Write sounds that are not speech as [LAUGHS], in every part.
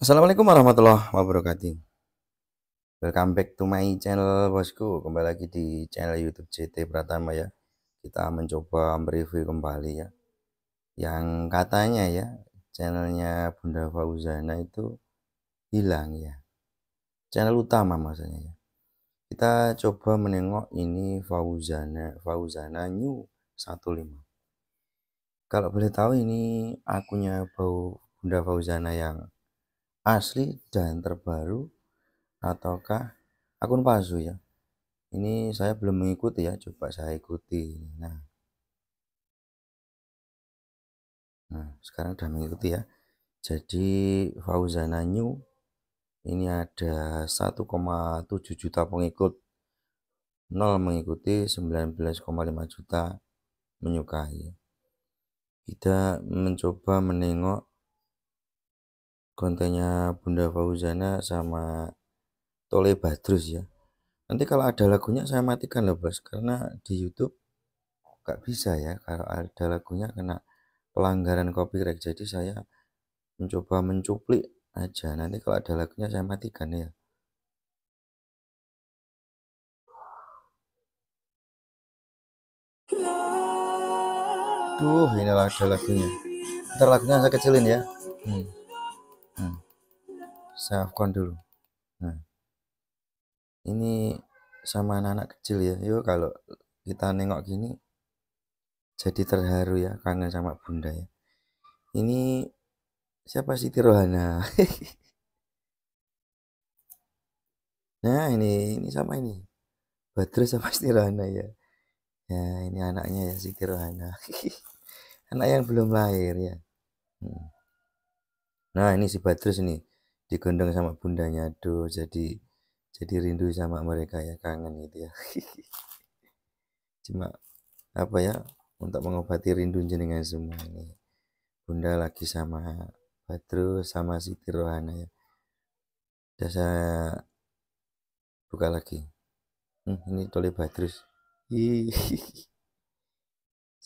Assalamualaikum warahmatullahi wabarakatuh Welcome back to my channel bosku Kembali lagi di channel youtube CT Pratama ya Kita mencoba mereview kembali ya Yang katanya ya Channelnya Bunda Fauzana itu hilang ya Channel utama maksudnya ya Kita coba menengok ini Fauzana Fauzana New 15 Kalau boleh tahu ini akunya Bunda Fauzana yang asli dan terbaru ataukah akun palsu ya ini saya belum mengikuti ya coba saya ikuti nah nah sekarang sudah mengikuti ya jadi Fauzana New ini ada 1,7 juta pengikut 0 mengikuti 19,5 juta menyukai kita mencoba menengok kontennya Bunda Fauzana sama Tole Badrus ya nanti kalau ada lagunya saya matikan loh bos karena di YouTube nggak bisa ya kalau ada lagunya kena pelanggaran copyright jadi saya mencoba mencuplik aja nanti kalau ada lagunya saya matikan ya Duh, ini ada lagunya. Ntar lagunya saya kecilin ya. Hmm hmm. saya afkon dulu nah ini sama anak-anak kecil ya yuk kalau kita nengok gini jadi terharu ya kangen sama bunda ya ini siapa sih Tirohana [LAUGHS] nah ini ini sama ini Badru sama Tirohana ya ya ini anaknya ya si Tirohana [LAUGHS] anak yang belum lahir ya hmm. Nah ini si Badrus ini digendong sama bundanya aduh jadi jadi rindu sama mereka ya kangen gitu ya [LAUGHS] cuma apa ya untuk mengobati rindu jenengan semua ini bunda lagi sama Badrus sama si Rohana ya udah saya buka lagi hmm, ini tole Badrus [LAUGHS]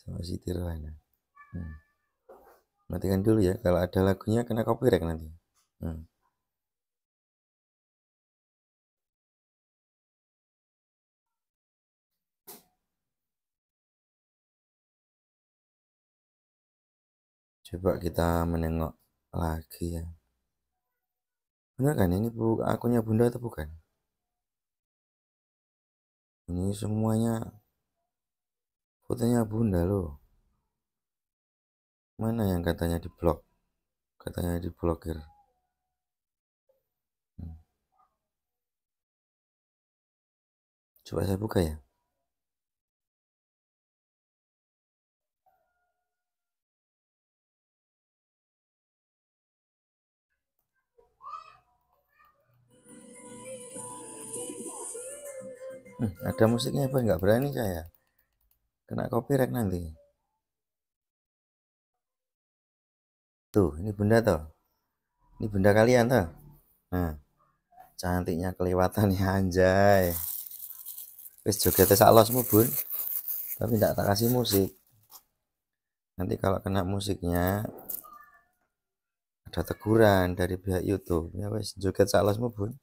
sama si Rohana hmm matikan dulu ya kalau ada lagunya kena copyright nanti hmm. coba kita menengok lagi ya benar kan ini bu akunnya bunda atau bukan ini semuanya fotonya bunda loh mana yang katanya di blok katanya di blokir hmm. coba saya buka ya hmm, ada musiknya apa nggak berani saya kena copyright nanti tuh ini benda tuh ini benda kalian tuh nah cantiknya kelewatan ya [LAUGHS] anjay wis joget sak losmu bun tapi tidak tak kasih musik nanti kalau kena musiknya ada teguran dari pihak YouTube ya wes joget sak losmu bun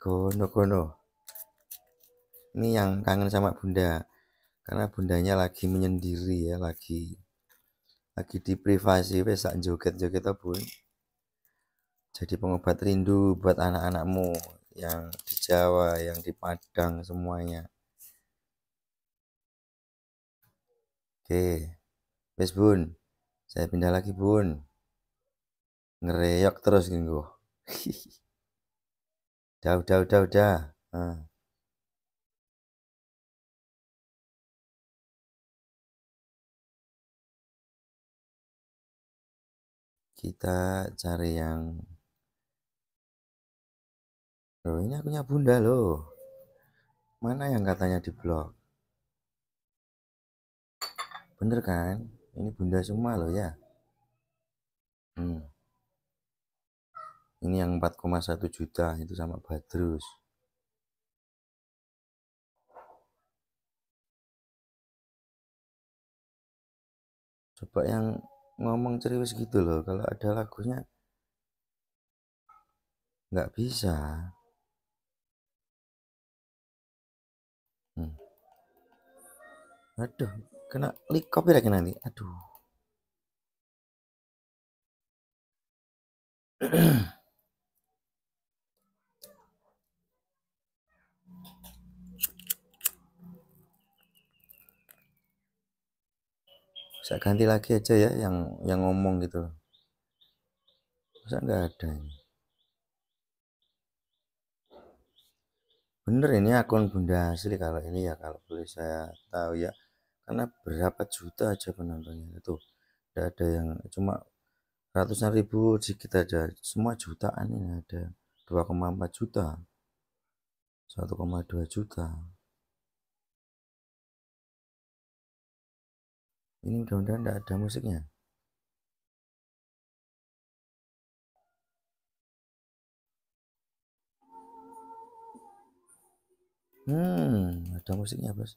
kono [LAUGHS] kono ini yang kangen sama bunda karena bundanya lagi menyendiri ya lagi lagi di privasi wes joget-joget pun jadi pengobat rindu buat anak-anakmu yang di Jawa, yang di Padang semuanya. Oke, wes bun, saya pindah lagi bun. Ngereyok terus gini gue. Dah, udah, udah, udah. Nah. kita cari yang loh ini akunya bunda loh mana yang katanya di blog bener kan ini bunda semua loh ya hmm. ini yang 4,1 juta itu sama Badrus coba yang ngomong ceriwis gitu loh kalau ada lagunya nggak bisa hmm. aduh kena klik lagi nanti aduh [CLEARS THROAT] saya ganti lagi aja ya yang yang ngomong gitu masa nggak ada ini bener ini akun bunda asli kalau ini ya kalau boleh saya tahu ya karena berapa juta aja penontonnya itu nggak ada yang cuma ratusan ribu sedikit aja semua jutaan ini ada 2,4 juta 1,2 juta ini mudah-mudahan tidak ada musiknya hmm ada musiknya bos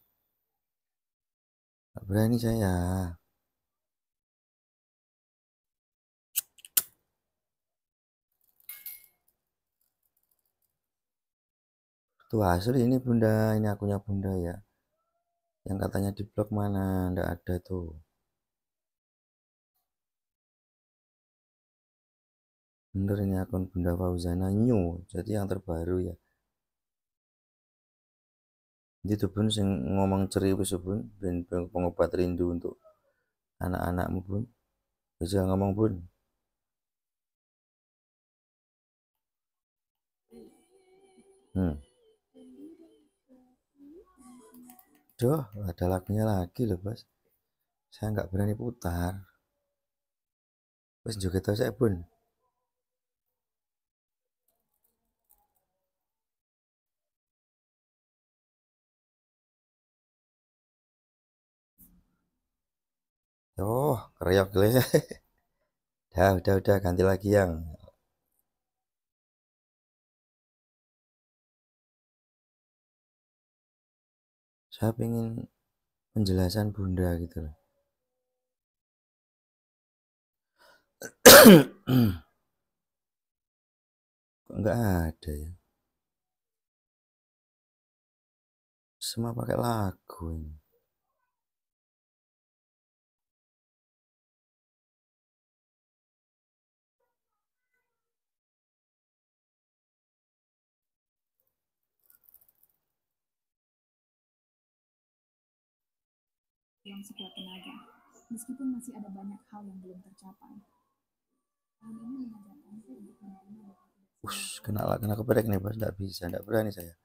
Apa berani saya tuh hasil ini bunda ini akunya bunda ya yang katanya di blog mana ndak ada tuh bener ini akun Bunda Fauzana new jadi yang terbaru ya itu pun sing ngomong ceriwis pun ya, ben pengobat rindu untuk anak-anakmu pun bisa ya ngomong pun hmm Aduh, ada lagunya lagi loh bos. Saya nggak berani putar. Bos juga tahu saya pun. Oh, kreok le. [LAUGHS] Dah, udah, udah ganti lagi yang saya pengen penjelasan bunda gitu loh kok nggak ada ya semua pakai lagu ini dengan sekuat tenaga, meskipun masih ada banyak hal yang belum tercapai. Tahun ini mengajarkanku untuk menerima Ush, kena lah, kena keperek nih, Bos. Tidak bisa, tidak berani saya.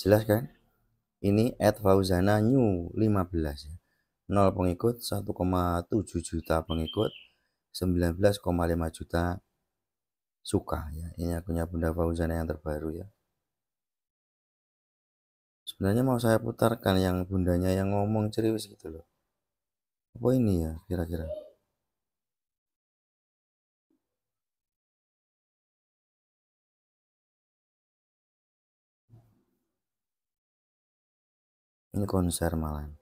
Jelas kan? Ini Ed Fauzana New 15 ya. 0 pengikut 1,7 juta pengikut 19,5 juta suka ya ini akunnya Bunda Fauzana yang terbaru ya sebenarnya mau saya putarkan yang bundanya yang ngomong ceriwis gitu loh apa ini ya kira-kira ini konser malam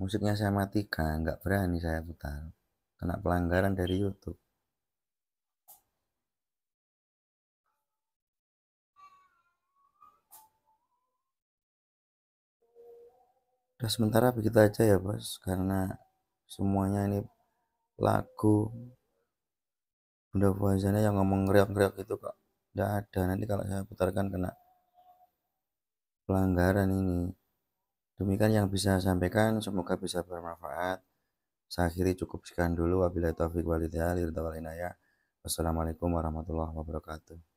musiknya saya matikan nggak berani saya putar kena pelanggaran dari YouTube udah sementara begitu aja ya bos karena semuanya ini lagu Bunda Fuazana yang ngomong ngeriak-ngeriak itu kok nggak ada nanti kalau saya putarkan kena pelanggaran ini Demikian yang bisa saya sampaikan, semoga bisa bermanfaat. Saya akhiri cukup sekian dulu. Wabillahi taufiq walhidayah. Wassalamualaikum warahmatullahi wabarakatuh.